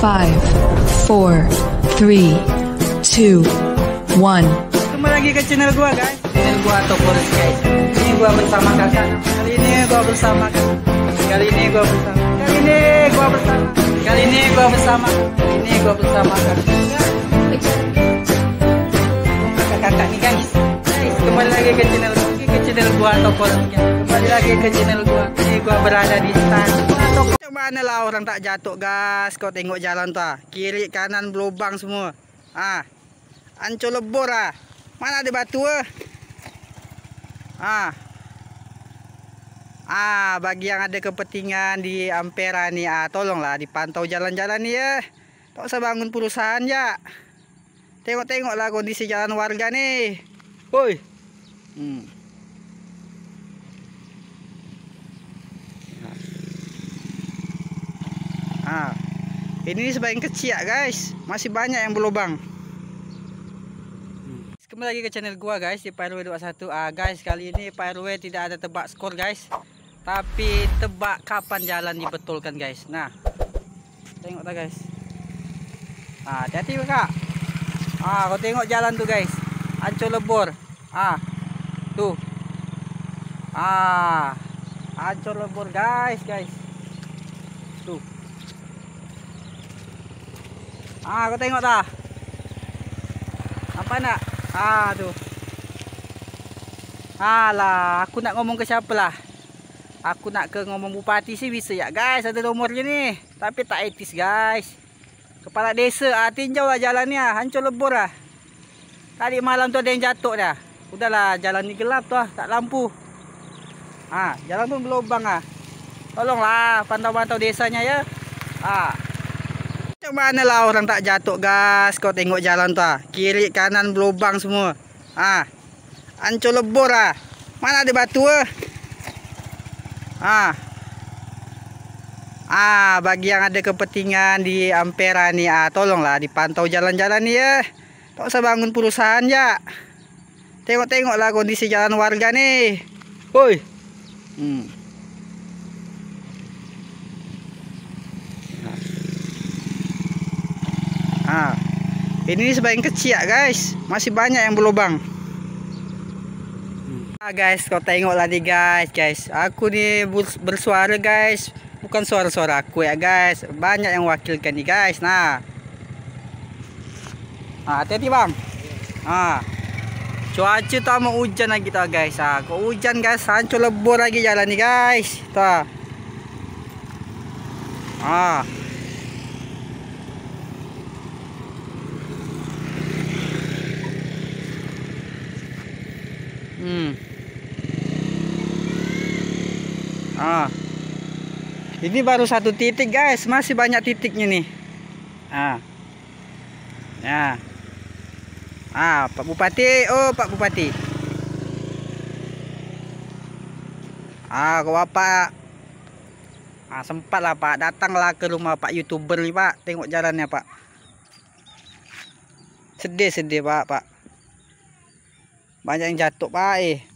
Kembali lagi ke channel gua guys. channel gua Topores guys. Ini gua bersama kakak. Kali ini gua bersama kakak. Kali ini gua bersama. Kali ini gua bersama. Kali ini gua bersama. Kali ini gua bersama kakak. Kakak nih guys. Guys, kembali lagi ke channel gua. Ke channel gua guys, Kembali lagi ke channel gua. Ini gua berada di stand mana lah orang tak jatuh gas, kau tengok jalan tu ah. kiri kanan lubang semua ah ancol lebur ah mana ada batu ah ah ah bagi yang ada kepentingan di Ampera ni ah tolonglah dipantau jalan-jalan ni ya tak usah bangun perusahaan ya tengok-tengoklah kondisi jalan warga ni woi hmm nah, ini sebagian kecil ya guys masih banyak yang berlubang hmm. kembali lagi ke channel gua guys di Pak 21 ah guys kali ini Pak tidak ada tebak skor guys tapi tebak kapan jalan dibetulkan guys nah tengok tak guys Ah, hati-hati kak ah kau tengok jalan tuh guys ancol lebur ah tuh ah ancol lebur guys guys Ah, kau tengok dah. Apa nak? Ah, tu. Alah, aku nak ngomong ke siapa lah. Aku nak ke ngomong bupati sih bisa ya guys. Ada nomornya ni. Tapi tak etis guys. Kepala desa. Ah, tinjau lah jalan ni ah. Hancur lebur lah. Tadi malam tu ada yang jatuh dah. Udahlah jalan ni gelap tu lah. Tak lampu. Ah, jalan tu berlubang lah. Tolonglah pantau-pantau desanya ya. Ah. Mana lah orang tak jatuh gas? kau tengok jalan tu ah. kiri kanan lubang semua ah ancur lebur ah mana ada batu ah ah ah bagi yang ada kepentingan di Ampera ni ah tolonglah dipantau jalan-jalan ni ya tak usah bangun perusahaan ya tengok-tengoklah kondisi jalan warga ni woi hmm ini sebagian kecil ya guys masih banyak yang berlubang hmm. ah guys kau tengok lagi, guys guys aku nih bersuara guys bukan suara-suara aku ya guys banyak yang wakilkan nih guys nah nah hati-hati bang nah cuaca tak mau hujan lagi tuh guys ah kok hujan guys hancur lebur lagi jalan nih guys tuh ah Hmm. Ah. Ini baru satu titik guys, masih banyak titiknya nih. Ah. Ya. Ah, Pak Bupati. Oh, Pak Bupati. Ah, kok apa? Ah, sempat lah Pak, datanglah ke rumah Pak YouTuber nih Pak, tengok jalannya Pak. Sedih-sedih Pak, Pak banyak yang jatuh pak eh